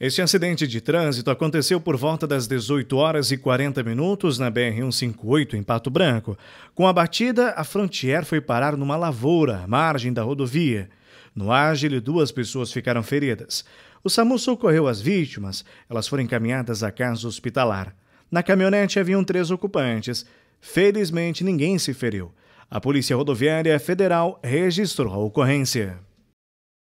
Este acidente de trânsito aconteceu por volta das 18 horas e 40 minutos na BR-158, em Pato Branco. Com a batida, a Frontier foi parar numa lavoura à margem da rodovia. No ágil, duas pessoas ficaram feridas. O SAMU socorreu as vítimas, elas foram encaminhadas à casa hospitalar. Na caminhonete haviam três ocupantes. Felizmente, ninguém se feriu. A Polícia Rodoviária Federal registrou a ocorrência.